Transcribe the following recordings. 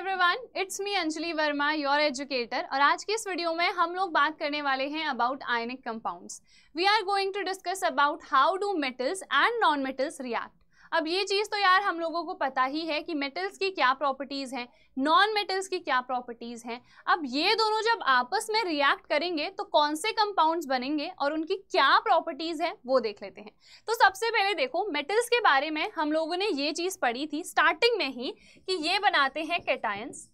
everyone it's me Anjali Verma your educator और आज की इस वीडियो में हम लोग बात करने वाले हैं about ionic compounds we are going to discuss about how do metals and non metals react अब ये चीज़ तो यार हम लोगों को पता ही है कि मेटल्स की क्या प्रॉपर्टीज़ हैं नॉन मेटल्स की क्या प्रॉपर्टीज़ हैं अब ये दोनों जब आपस में रिएक्ट करेंगे तो कौन से कंपाउंड्स बनेंगे और उनकी क्या प्रॉपर्टीज़ है वो देख लेते हैं तो सबसे पहले देखो मेटल्स के बारे में हम लोगों ने ये चीज़ पढ़ी थी स्टार्टिंग में ही कि ये बनाते हैं कैटायंस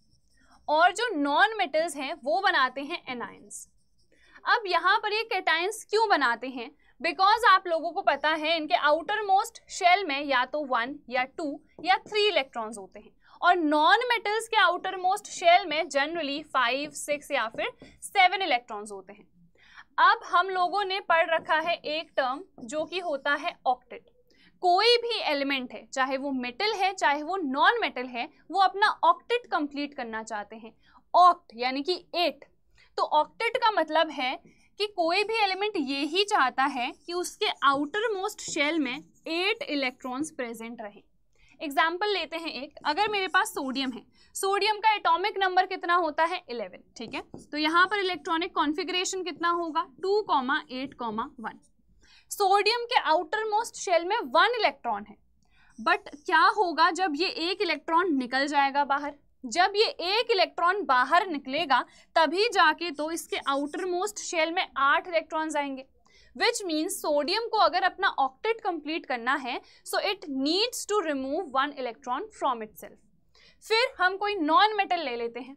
और जो नॉन मेटल्स हैं वो बनाते हैं एनायंस अब यहाँ पर ये कैटायंस क्यों बनाते हैं बिकॉज आप लोगों को पता है इनके आउटर मोस्ट शेल में या तो वन या टू या थ्री इलेक्ट्रॉन्स होते हैं और नॉन मेटल्स के आउटर मोस्ट शेल में जनरली फाइव सिक्स या फिर सेवन इलेक्ट्रॉन्स होते हैं अब हम लोगों ने पढ़ रखा है एक टर्म जो कि होता है ऑक्टेट कोई भी एलिमेंट है चाहे वो मेटल है चाहे वो नॉन मेटल है वो अपना ऑक्टेट कंप्लीट करना चाहते हैं ऑक्ट यानी कि एट तो ऑक्टेट का मतलब है कि कोई भी एलिमेंट ये ही चाहता है कि उसके आउटर मोस्ट शेल में एट इलेक्ट्रॉन्स प्रेजेंट रहें एग्जाम्पल लेते हैं एक अगर मेरे पास सोडियम है सोडियम का एटॉमिक नंबर कितना होता है 11 ठीक है तो यहाँ पर इलेक्ट्रॉनिक कॉन्फ़िगरेशन कितना होगा 2,8,1 सोडियम के आउटर मोस्ट शेल में वन इलेक्ट्रॉन है बट क्या होगा जब ये एक इलेक्ट्रॉन निकल जाएगा बाहर जब ये एक इलेक्ट्रॉन बाहर निकलेगा तभी जाके तो इसके आउटर मोस्ट शेल में आठ इलेक्ट्रॉन्स आएंगे विच मीन्स सोडियम को अगर अपना ऑक्टेट कंप्लीट करना है so it needs to remove one electron from it फिर हम कोई नॉन मेटल ले लेते हैं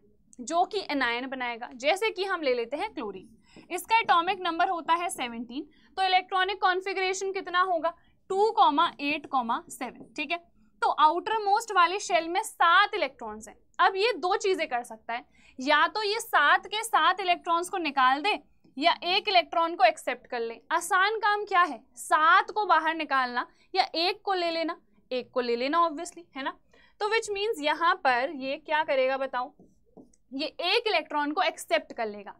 जो कि एनायन बनाएगा जैसे कि हम ले लेते हैं क्लोरीन इसका एटॉमिक नंबर होता है 17 तो इलेक्ट्रॉनिक कॉन्फ़िगरेशन कितना होगा 2,8,7 ठीक है तो आउटर मोस्ट वाले शेल में सात इलेक्ट्रॉन्स हैं अब ये दो चीजें कर सकता है या तो ये सात के सात इलेक्ट्रॉन्स को निकाल दे या एक इलेक्ट्रॉन को एक्सेप्ट कर ले आसान काम क्या है सात को बाहर निकालना या एक को ले लेना एक को ले लेना ऑब्वियसली है ना तो विच मीन्स यहाँ पर ये क्या करेगा बताओ ये एक इलेक्ट्रॉन को एक्सेप्ट कर लेगा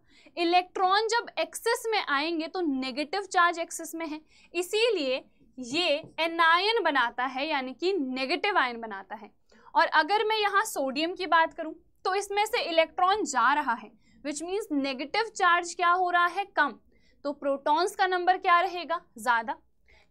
इलेक्ट्रॉन जब एक्सेस में आएंगे तो नेगेटिव चार्ज एक्सेस में है इसीलिए ये एनायन बनाता है यानी कि नेगेटिव आयन बनाता है और अगर मैं यहाँ सोडियम की बात करूँ तो इसमें से इलेक्ट्रॉन जा रहा है विच मीन्स नेगेटिव चार्ज क्या हो रहा है कम तो प्रोटॉन्स का नंबर क्या रहेगा ज़्यादा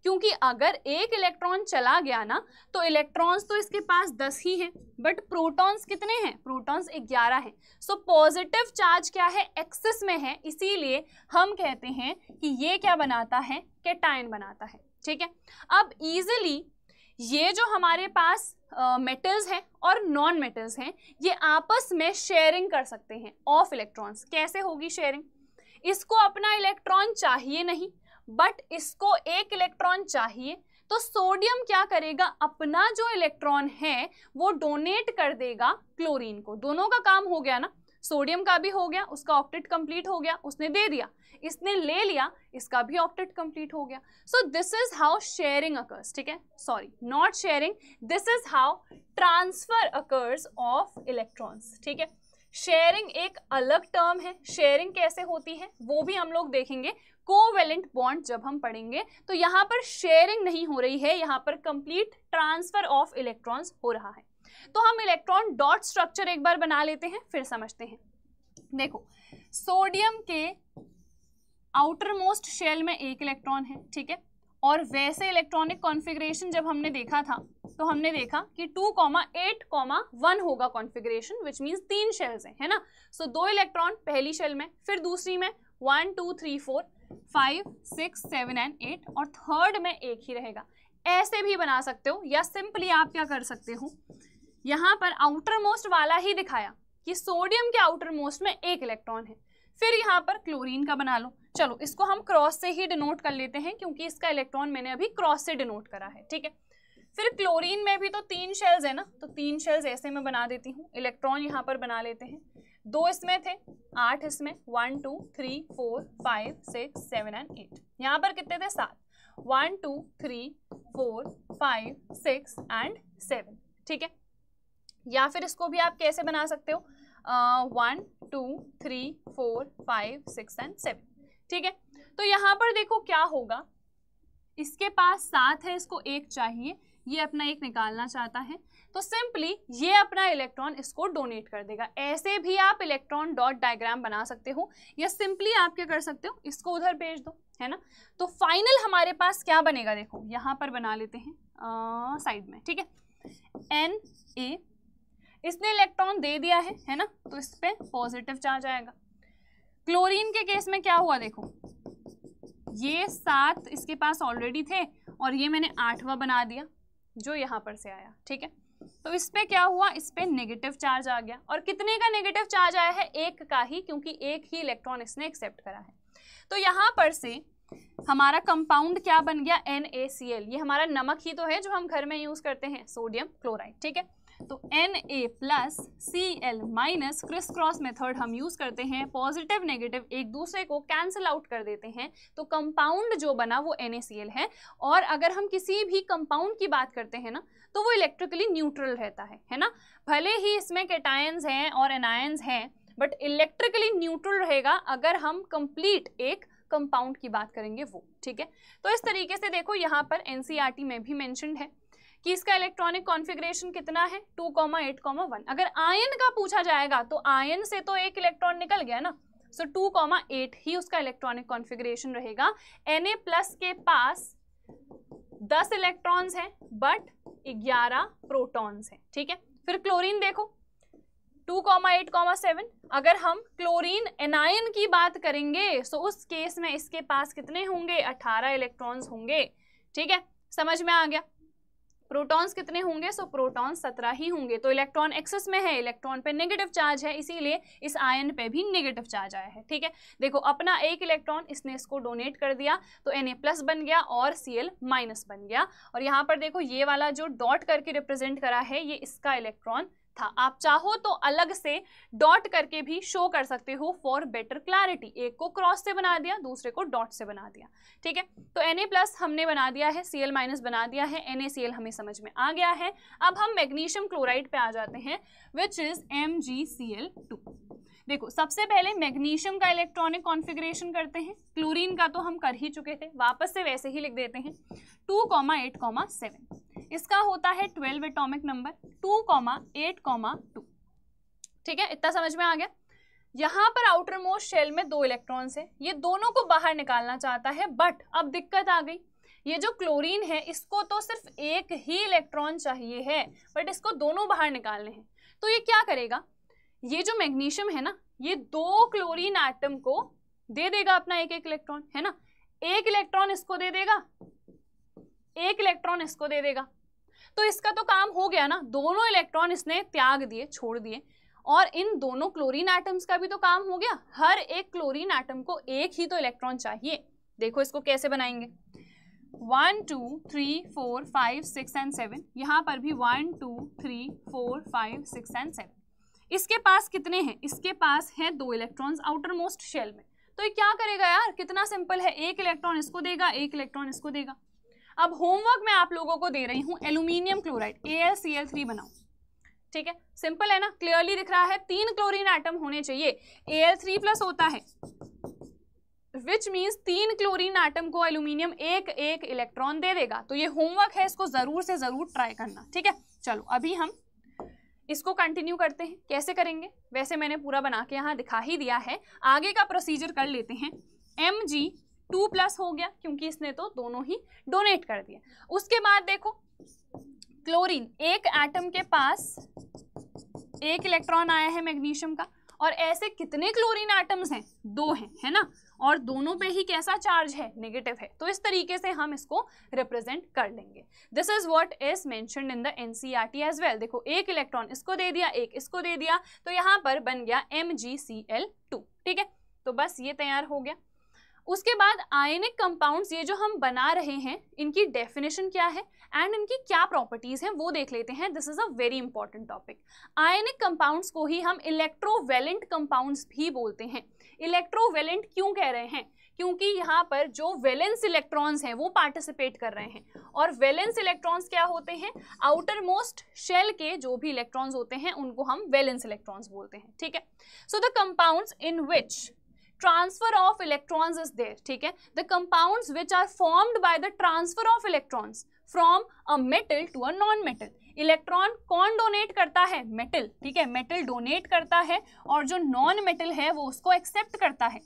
क्योंकि अगर एक इलेक्ट्रॉन चला गया ना तो इलेक्ट्रॉन्स तो इसके पास दस ही हैं बट प्रोटॉन्स कितने हैं प्रोटॉन्स ग्यारह हैं सो पॉजिटिव चार्ज क्या है एक्सेस में है इसीलिए हम कहते हैं कि ये क्या बनाता है कैटाइन बनाता है ठीक है अब ईजिली ये जो हमारे पास मेटल्स uh, हैं और नॉन मेटल्स हैं ये आपस में शेयरिंग कर सकते हैं ऑफ इलेक्ट्रॉन्स कैसे होगी शेयरिंग इसको अपना इलेक्ट्रॉन चाहिए नहीं बट इसको एक इलेक्ट्रॉन चाहिए तो सोडियम क्या करेगा अपना जो इलेक्ट्रॉन है वो डोनेट कर देगा क्लोरीन को दोनों का काम हो गया ना सोडियम का भी हो गया उसका ऑप्टेट कंप्लीट हो गया उसने दे दिया इसने ले लिया इसका भी ऑप्टेट कंप्लीट हो गया so this is how sharing occurs ठीक है sorry not sharing this is how transfer occurs of electrons ठीक है शेयरिंग एक अलग टर्म है शेयरिंग कैसे होती है वो भी हम लोग देखेंगे कोवेलेंट बॉन्ड जब हम पढ़ेंगे तो यहाँ पर शेयरिंग नहीं हो रही है यहाँ पर कंप्लीट ट्रांसफर ऑफ इलेक्ट्रॉन्स हो रहा है तो हम इलेक्ट्रॉन डॉट स्ट्रक्चर एक बार बना लेते हैं फिर समझते हैं देखो सोडियम के आउटर मोस्ट शेल में एक इलेक्ट्रॉन है ठीक है और वैसे इलेक्ट्रॉनिक कॉन्फ़िगरेशन जब हमने देखा था तो हमने देखा कि two comma eight comma one होगा कॉन्फ़िगरेशन विच मीन्स तीन शेल्स हैं है ना सो so, दो इलेक्ट्रॉन पहली शेल में फिर दूसरी में one two three four five six seven and eight और थर्ड में एक ही रहेगा ऐसे भी बना सकते हो या सिंपली आप क्या कर सकते हो यहाँ पर आउटर मोस्ट वाला ही दिखाया कि सोडियम के आउटर मोस्ट में एक इलेक्ट्रॉन है फिर यहाँ पर क्लोरीन का बना लो चलो इसको हम क्रॉस से ही डिनोट कर लेते हैं क्योंकि इसका इलेक्ट्रॉन मैंने अभी क्रॉस से डिनोट करा है ठीक है फिर क्लोरीन में भी तो तीन शेल्स है ना तो तीन शेल्स ऐसे में बना देती हूँ इलेक्ट्रॉन यहाँ पर बना लेते हैं दो इसमें थे आठ इसमें one two three four five six seven and eight यहाँ पर कितने थे सात one two three four five six and seven ठीक है या फिर इसको भी आप कैसे बना सकते हो one two three four five six and seven ठीक है तो यहाँ पर देखो क्या होगा इसके पास सात है इसको एक चाहिए ये अपना एक निकालना चाहता है तो सिंपली ये अपना इलेक्ट्रॉन इसको डोनेट कर देगा ऐसे भी आप इलेक्ट्रॉन डॉट डायग्राम बना सकते हो या सिंपली आप क्या कर सकते हो इसको उधर भेज दो है ना तो फाइनल हमारे पास क्या बनेगा देखो यहाँ पर बना लेते हैं साइड में ठीक है एन ए इसने इलेक्ट्रॉन दे दिया है है ना तो इस पर पॉजिटिव चार्ज आएगा क्लोरीन के केस में क्या हुआ देखो ये सात इसके पास ऑलरेडी थे और ये मैंने आठवां बना दिया जो यहाँ पर से आया ठीक है तो इस पर क्या हुआ इस पर नेगेटिव चार्ज आ गया और कितने का नेगेटिव चार्ज आया है एक का ही क्योंकि एक ही इलेक्ट्रॉन इसने एक्सेप्ट करा है तो यहाँ पर से हमारा कंपाउंड क्या बन गया एन ये हमारा नमक ही तो है जो हम घर में यूज़ करते हैं सोडियम क्लोराइड ठीक है तो N A plus C L minus criss cross method हम यूज़ करते हैं पॉजिटिव नेगेटिव एक दूसरे को कैंसिल आउट कर देते हैं तो कंपाउंड जो बना वो एन है और अगर हम किसी भी कंपाउंड की बात करते हैं ना तो वो इलेक्ट्रिकली न्यूट्रल रहता है है ना भले ही इसमें कैटायंस हैं और एनायंस हैं बट इलेक्ट्रिकली न्यूट्रल रहेगा अगर हम कंप्लीट एक कंपाउंड की बात करेंगे वो ठीक है तो इस तरीके से देखो यहाँ पर एन e में भी मैंशनड है कि इसका इलेक्ट्रॉनिक कॉन्फ़िगरेशन कितना है two comma eight comma one अगर आयन का पूछा जाएगा तो आयन से तो एक इलेक्ट्रॉन निकल गया ना सो टू कॉमा एट ही उसका इलेक्ट्रॉनिक कॉन्फ़िगरेशन रहेगा एन प्लस के पास दस इलेक्ट्रॉन्स हैं बट ग्यारह प्रोटॉन्स हैं ठीक है फिर क्लोरीन देखो two comma eight comma seven अगर हम क्लोरीन एनायन की बात करेंगे सो उस केस में इसके पास कितने होंगे अठारह इलेक्ट्रॉन्स होंगे ठीक है समझ में आ गया प्रोटॉन्स कितने होंगे सो प्रोटॉन्स सत्रह ही होंगे तो इलेक्ट्रॉन एक्सेस में है इलेक्ट्रॉन पे नेगेटिव चार्ज है इसीलिए इस आयन पे भी नेगेटिव चार्ज आया है ठीक है देखो अपना एक इलेक्ट्रॉन इसने इसको डोनेट कर दिया तो एन प्लस बन गया और सी एल माइनस बन गया और यहाँ पर देखो ये वाला जो डॉट करके रिप्रेजेंट करा है ये इसका इलेक्ट्रॉन था आप चाहो तो अलग से डॉट करके भी शो कर सकते हो फॉर बेटर क्लैरिटी एक को क्रॉस से बना दिया दूसरे को डॉट से बना दिया ठीक है तो एन प्लस हमने बना दिया है सी माइनस बना दिया है एन हमें समझ में आ गया है अब हम मैग्नीशियम क्लोराइड पे आ जाते हैं विच इज एम देखो सबसे पहले मैग्नीशियम का इलेक्ट्रॉनिक कॉन्फ़िगरेशन करते हैं क्लोरीन का तो हम कर ही चुके थे वापस से वैसे ही लिख देते हैं two comma eight comma seven इसका होता है twelve atomic number two comma eight comma two ठीक है इतना समझ में आ गया यहाँ पर आउटर मोस्ट शेल में दो इलेक्ट्रॉन्स हैं ये दोनों को बाहर निकालना चाहता है बट अब दिक्कत आ गई ये जो क्लोरीन है इसको तो सिर्फ एक ही इलेक्ट्रॉन चाहिए है बट इसको दोनों बाहर निकालने हैं तो ये क्या करेगा ये जो मैग्नीशियम है ना ये दो क्लोरीन एटम को दे देगा अपना एक एक इलेक्ट्रॉन है ना एक इलेक्ट्रॉन इसको दे देगा एक इलेक्ट्रॉन इसको दे देगा तो इसका तो काम हो गया ना दोनों इलेक्ट्रॉन इसने त्याग दिए छोड़ दिए और इन दोनों क्लोरीन एटम्स का भी तो काम हो गया हर एक क्लोरीन एटम को एक ही तो इलेक्ट्रॉन चाहिए देखो इसको कैसे बनाएंगे one two three four five six and seven यहाँ पर भी one two three four five six and seven इसके पास कितने हैं इसके पास है दो इलेक्ट्रॉन्स आउटर मोस्ट शेल में तो ये क्या करेगा यार कितना सिंपल है एक इलेक्ट्रॉन इसको देगा एक इलेक्ट्रॉन इसको देगा अब होमवर्क मैं आप लोगों को दे रही हूँ एल्यूमिनियम क्लोराइड ए बनाओ ठीक है सिंपल है ना क्लियरली दिख रहा है तीन क्लोरीन आइटम होने चाहिए ए एल थ्री प्लस होता है विच मीन्स तीन क्लोरीन आइटम को एल्यूमिनियम एक एक इलेक्ट्रॉन दे देगा तो ये होमवर्क है इसको जरूर से जरूर ट्राई करना ठीक है चलो अभी हम इसको कंटिन्यू करते हैं कैसे करेंगे वैसे मैंने पूरा बना के यहाँ दिखा ही दिया है आगे का प्रोसीजर कर लेते हैं एम जी टू प्लस हो गया क्योंकि इसने तो दोनों ही डोनेट कर दिया उसके बाद देखो क्लोरीन एक एटम के पास एक इलेक्ट्रॉन आया है मैग्नीशियम का और ऐसे कितने क्लोरीन एटम्स हैं दो हैं है ना और दोनों पे ही कैसा चार्ज है नेगेटिव है तो इस तरीके से हम इसको रिप्रेजेंट कर लेंगे this is what is mention in the NCERT as well देखो एक इलेक्ट्रॉन इसको दे दिया एक इसको दे दिया तो यहाँ पर बन गया एम ठीक है तो बस ये तैयार हो गया उसके बाद आयनिक कंपाउंड्स ये जो हम बना रहे हैं इनकी डेफिनेशन क्या है एंड इनकी क्या प्रॉपर्टीज़ हैं वो देख लेते हैं this is a very important topic ionic compounds को ही हम इलेक्ट्रोवेलेंट कंपाउंड्स भी बोलते हैं इलेक्ट्रोवेलेंट क्यों कह रहे हैं क्योंकि यहाँ पर जो वेलेंस इलेक्ट्रॉन्स हैं वो पार्टिसिपेट कर रहे हैं और वेलेंस इलेक्ट्रॉन्स क्या होते हैं आउटर मोस्ट शेल के जो भी इलेक्ट्रॉन्स होते हैं उनको हम वेलेंस इलेक्ट्रॉन्स बोलते हैं ठीक है so the compounds in which transfer of electron is there ठीक है the compounds which are formed by the transfer of electrons from a metal to a non metal electron कौन डोनेट करता है metal ठीक है मेटल डोनेट करता है और जो नॉन मेटल है वो उसको एक्सेप्ट करता है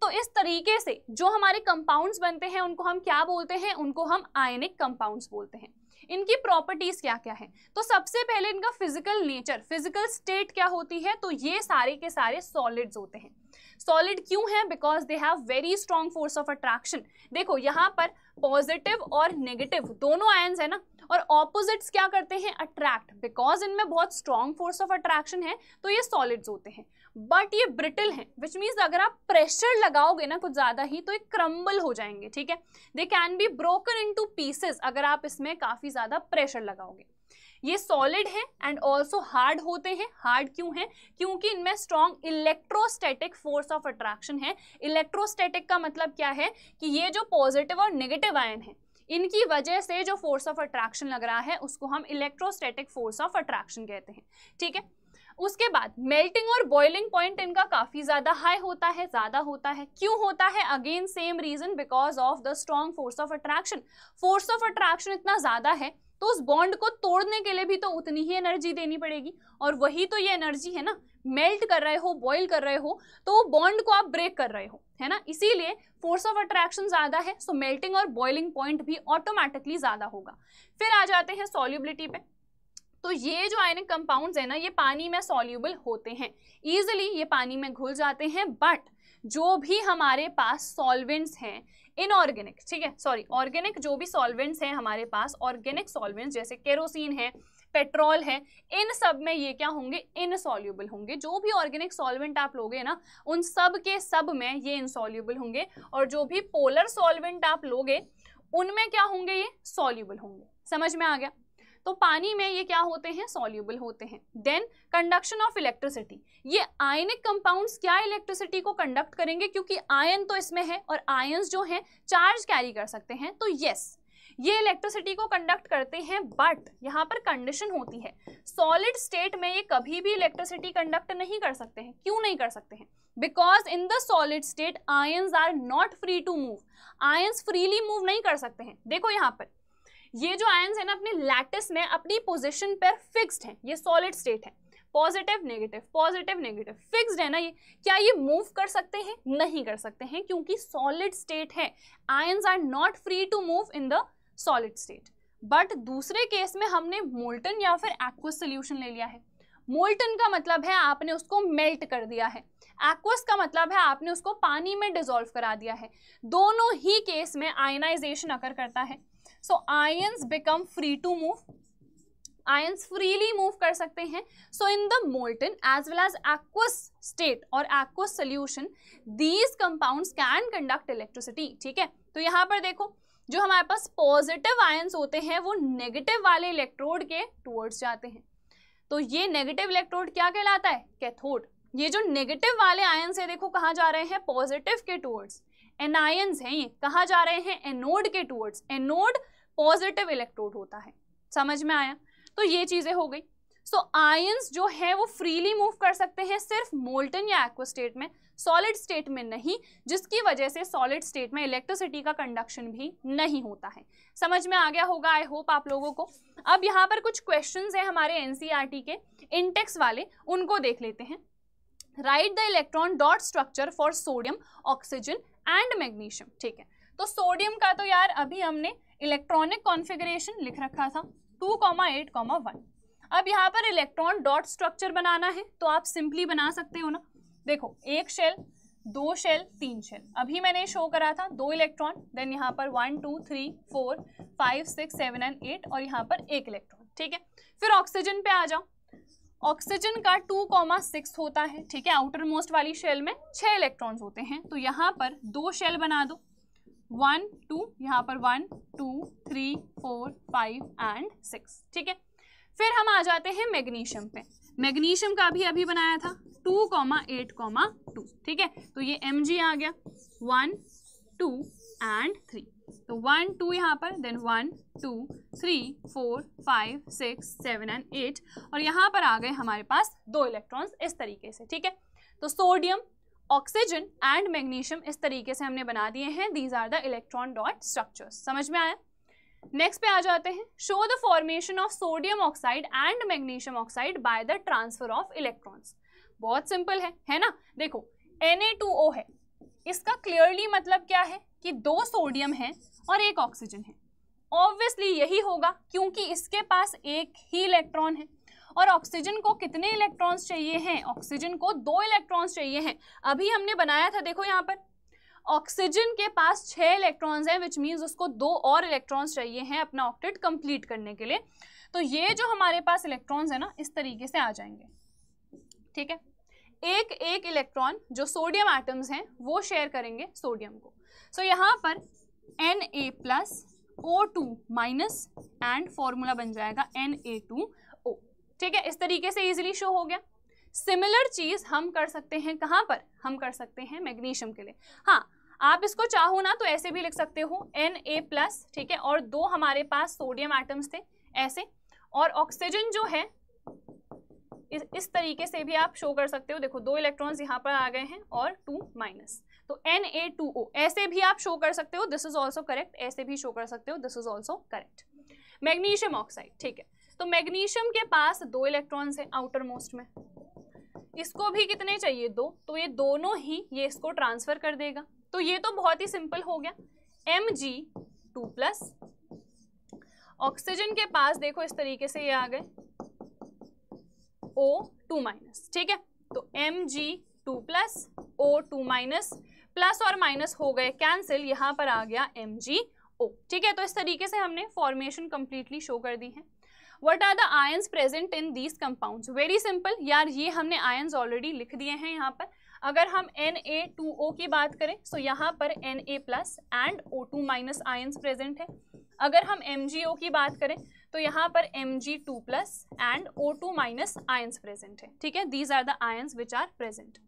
तो इस तरीके से जो हमारे कंपाउंड्स बनते हैं उनको हम क्या बोलते हैं उनको हम आयनिक कंपाउंड्स बोलते हैं इनकी प्रॉपर्टीज क्या क्या है तो सबसे पहले इनका फिजिकल नेचर फिजिकल स्टेट क्या होती है तो ये सारे के सारे सॉलिड्स होते हैं सॉलिड क्यों है because they have very strong force of attraction देखो यहाँ पर पॉजिटिव और नेगेटिव दोनों आयन्स है ना और ऑपोजिट्स क्या करते हैं अट्रैक्ट बिकॉज इनमें बहुत स्ट्रॉन्ग फोर्स ऑफ अट्रैक्शन है तो ये सॉलिड्स होते हैं बट ये ब्रिटल हैं विच मीन्स अगर आप प्रेशर लगाओगे ना कुछ ज़्यादा ही तो ये क्रम्बल हो जाएंगे ठीक है they can be broken into pieces अगर आप इसमें काफ़ी ज़्यादा प्रेशर लगाओगे ये सॉलिड है एंड ऑल्सो हार्ड होते हैं हार्ड क्यों है क्योंकि इनमें strong electrostatic force of attraction है इलेक्ट्रोस्टैटिक का मतलब क्या है कि ये जो पॉजिटिव और निगेटिव आयन है इनकी वजह से जो फोर्स ऑफ अट्रैक्शन लग रहा है उसको हम इलेक्ट्रोस्टैटिक फोर्स ऑफ अट्रैक्शन कहते हैं ठीक है उसके बाद मेल्टिंग और बॉइलिंग पॉइंट इनका काफ़ी ज़्यादा हाई होता है ज़्यादा होता है क्यों होता है again same reason because of the strong force of attraction force of attraction इतना ज़्यादा है तो उस बॉन्ड को तोड़ने के लिए भी तो उतनी ही एनर्जी देनी पड़ेगी और वही तो ये एनर्जी है ना मेल्ट कर रहे हो बॉइल कर रहे हो तो वो बॉन्ड को आप ब्रेक कर रहे हो है ना इसीलिए फोर्स ऑफ अट्रैक्शन ज़्यादा है सो मेल्टिंग और बॉइलिंग पॉइंट भी ऑटोमेटिकली ज़्यादा होगा फिर आ जाते हैं सोल्यूबिलिटी पे तो ये जो आयनिक कंपाउंड्स है ना ये पानी में सोल्यूबल होते हैं इजिली ये पानी में घुल जाते हैं बट जो भी हमारे पास सॉल्वेंट्स हैं इनऑर्गेनिक ठीक है सॉरी ऑर्गेनिक जो भी सॉल्वेंट्स हैं हमारे पास ऑर्गेनिक सॉल्वेंट्स जैसे केरोसिन है पेट्रोल है इन सब में ये क्या होंगे इनसॉल्यूबल होंगे जो भी ऑर्गेनिक सॉल्वेंट आप लोगे ना उन सब के सब में ये इनसॉल्यूबल होंगे और जो भी पोलर सॉल्वेंट आप लोगे उनमें क्या होंगे ये सॉल्यूबल होंगे समझ में आ गया तो पानी में ये क्या होते हैं सॉल्यूबल होते हैं देन कंडक्शन ऑफ इलेक्ट्रिसिटी ये आयनिक कंपाउंड्स क्या इलेक्ट्रिसिटी को कंडक्ट करेंगे क्योंकि आयन तो इसमें है और आयन्स जो हैं चार्ज कैरी कर सकते हैं तो येस ये इलेक्ट्रिसिटी को कंडक्ट करते हैं बट यहाँ पर कंडीशन होती है सॉलिड स्टेट में ये कभी भी इलेक्ट्रिसिटी कंडक्ट नहीं कर सकते हैं क्यों नहीं कर सकते हैं because in the solid state ions are not free to move ions freely move नहीं कर सकते हैं देखो यहाँ पर ये जो आयन है ना अपने लैटिस में अपनी पोजिशन पर फिक्सड है ये सॉलिड स्टेट है positive negative positive negative fixed है ना ये क्या ये मूव कर सकते हैं नहीं कर सकते हैं क्योंकि सॉलिड स्टेट है ions are not free to move in the solid state but दूसरे केस में हमने मोल्टन या फिर एक्वस सोल्यूशन ले लिया है मोल्टन का मतलब है आपने उसको मेल्ट कर दिया है एक्वस का मतलब है आपने उसको पानी में डिजोल्व करा दिया है दोनों ही केस में आयनाइजेशन अकर करता है so ions become free to move ions freely move कर सकते हैं so in the molten as well as aqueous state और aqueous solution these compound can conduct electricity ठीक है तो यहाँ पर देखो जो हमारे पास पॉजिटिव आयंस होते हैं वो नेगेटिव वाले इलेक्ट्रोड के टूवर्ड्स जाते हैं तो ये नेगेटिव इलेक्ट्रोड क्या कहलाता है कैथोड ये जो नेगेटिव वाले आयंस है देखो कहाँ जा रहे हैं पॉजिटिव के टूवर्ड्स एनायंस हैं ये कहाँ जा रहे हैं एनोड के टूवर्ड्स एनोड पॉजिटिव इलेक्ट्रोड होता है समझ में आया तो ये चीज़ें हो गई सो so, आयंस जो है वो फ्रीली मूव कर सकते हैं सिर्फ मोल्टन या एक्वा स्टेट में सॉलिड स्टेट में नहीं जिसकी वजह से सॉलिड स्टेट में इलेक्ट्रिसिटी का कंडक्शन भी नहीं होता है समझ में आ गया होगा आई होप आप लोगों को अब यहाँ पर कुछ क्वेश्चन हैं हमारे एन e के इंटेक्स वाले उनको देख लेते हैं right the electron dot structure for sodium oxygen and magnesium ठीक है तो सोडियम का तो यार अभी हमने इलेक्ट्रॉनिक कॉन्फ़िगरेशन लिख रखा था two comma eight comma one अब यहाँ पर इलेक्ट्रॉन डॉट स्ट्रक्चर बनाना है तो आप सिंपली बना सकते हो ना देखो एक शेल दो शेल तीन शेल अभी मैंने शो करा था दो इलेक्ट्रॉन देन यहाँ पर one two three four five six seven and eight और यहाँ पर एक इलेक्ट्रॉन ठीक है फिर ऑक्सीजन पे आ जाओ ऑक्सीजन का टू कॉमा सिक्स होता है ठीक है आउटर मोस्ट वाली शेल में छः इलेक्ट्रॉन्स होते हैं तो यहाँ पर दो शेल बना दो वन टू यहाँ पर one two three four five and six ठीक है फिर हम आ जाते हैं मैग्नीशियम पे मैग्नीशियम का भी अभी बनाया था two comma eight comma two ठीक है तो ये एम आ गया वन टू एंड थ्री तो वन टू यहाँ पर then one two three four five six seven and eight और यहाँ पर आ गए हमारे पास दो इलेक्ट्रॉन्स इस तरीके से ठीक है तो सोडियम ऑक्सीजन एंड मैग्नीशियम इस तरीके से हमने बना दिए हैं these are the electron dot structures समझ में आया नेक्स्ट पे आ जाते हैं show the formation of sodium oxide and magnesium oxide by the transfer of electrons बहुत सिंपल है है ना देखो Na2O है इसका क्लियरली मतलब क्या है कि दो सोडियम है और एक ऑक्सीजन है ऑब्वियसली यही होगा क्योंकि इसके पास एक ही इलेक्ट्रॉन है और ऑक्सीजन को कितने इलेक्ट्रॉन्स चाहिए हैं ऑक्सीजन को दो इलेक्ट्रॉन्स चाहिए हैं अभी हमने बनाया था देखो यहाँ पर ऑक्सीजन के पास छः इलेक्ट्रॉन्स हैं विच मीन्स उसको दो और इलेक्ट्रॉन्स चाहिए हैं अपना ऑक्टेट कंप्लीट करने के लिए तो ये जो हमारे पास इलेक्ट्रॉन्स है ना इस तरीके से आ जाएंगे ठीक है एक एक इलेक्ट्रॉन जो सोडियम आइटम्स हैं वो शेयर करेंगे सोडियम को सो so, यहाँ पर N A plus O two minus and formula बन जाएगा एन ए टू ओ ठीक है इस तरीके से इजिली शो हो गया सिमिलर चीज़ हम कर सकते हैं कहाँ पर हम कर सकते हैं मैग्नीशियम के लिए हाँ आप इसको चाहो ना तो ऐसे भी लिख सकते हो एन ए प्लस ठीक है और दो हमारे पास सोडियम एटम्स थे ऐसे और ऑक्सीजन जो है इस इस तरीके से भी आप शो कर सकते हो देखो दो इलेक्ट्रॉन्स यहाँ पर आ गए हैं और टू माइनस तो ओ ऐसे भी आप शो कर सकते हो दिस इज ऑल्सो करेक्ट ऐसे भी शो कर सकते हो this is also correct magnesium oxide ठीक है तो मैग्नीशियम के पास दो इलेक्ट्रॉन्स हैं आउटर मोस्ट में इसको भी कितने चाहिए दो तो ये दोनों ही ये इसको ट्रांसफर कर देगा तो ये तो बहुत ही सिंपल हो गया M G two plus oxygen के पास देखो इस तरीके से ये आ गए ओ टू माइनस ठीक है तो M G two plus O two minus plus और माइनस हो गए कैंसिल यहाँ पर आ गया एम ठीक है तो इस तरीके से हमने फॉर्मेशन कंप्लीटली शो कर दी है what are the ions present in these compound very simple यार ये हमने आयन्स ऑलरेडी लिख दिए हैं यहाँ पर अगर हम Na2O की बात करें तो so यहाँ पर Na plus and O two minus ions present है अगर हम MgO की बात करें तो यहाँ पर Mg2 plus and O two minus ions present है ठीक है these are the ions which are present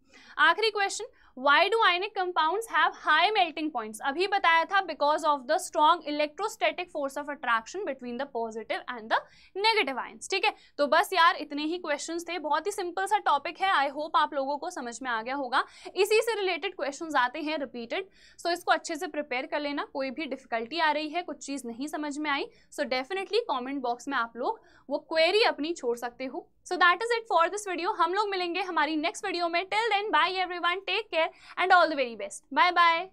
आखिरी question why do ionic compound have high melting point अभी बताया था because of the strong electrostatic force of attraction between the positive and the negative ions ठीक है तो बस यार इतने ही क्वेश्चन थे बहुत ही सिंपल सा टॉपिक है आई होप आप लोगों को समझ में आ गया होगा इसी से रिलेटेड क्वेश्चन आते हैं रिपीटेड सो so इसको अच्छे से प्रिपेयर कर लेना कोई भी डिफिकल्टी आ रही है कुछ चीज़ नहीं समझ में आई सो डेफिनेटली कॉमेंट बॉक्स में आप लोग वो क्वेरी अपनी छोड़ सकते हो so that is it for this video हम लोग मिलेंगे हमारी नेक्स्ट वीडियो में till then bye everyone take care and all the very best bye bye